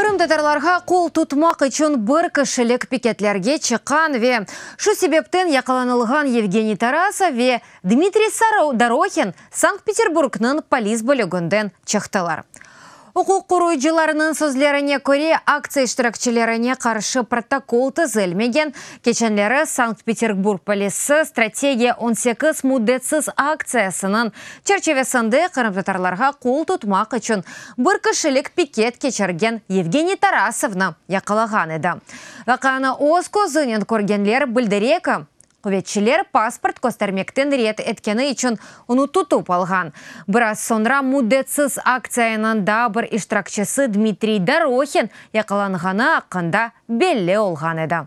Қырым татарларға қол тұтмақ үшін бір кішілік пикетлерге чыққан ве. Шу себептен яқыланылған Евгений Тарасов ве Дмитрий Сарау Дорохин Санкт-Петербургның полис бөлігінден чықтылар. Оқуқ құрой сөзлеріне көре акция іштірікчілеріне қаршы протокол тізілмеген. Кеченлері Санкт-Петербург полисы стратегия 18 мудетсіз акциясының черчевесінде қырымтатарларға қол тұтмақ үшін бір кішілік пикет кечерген Евгений Тарасовна яқылаған еді. Вақаны Оско көзінен көргенлер білдірекі Құветшілер паспорт костармектен рет әткені үшін ұны тұтып алған. Біраз сонра мұдетсіз акцияның да бір іштракчысы Дмитрий Дарохин яқыланғаны ақында белле олған еді.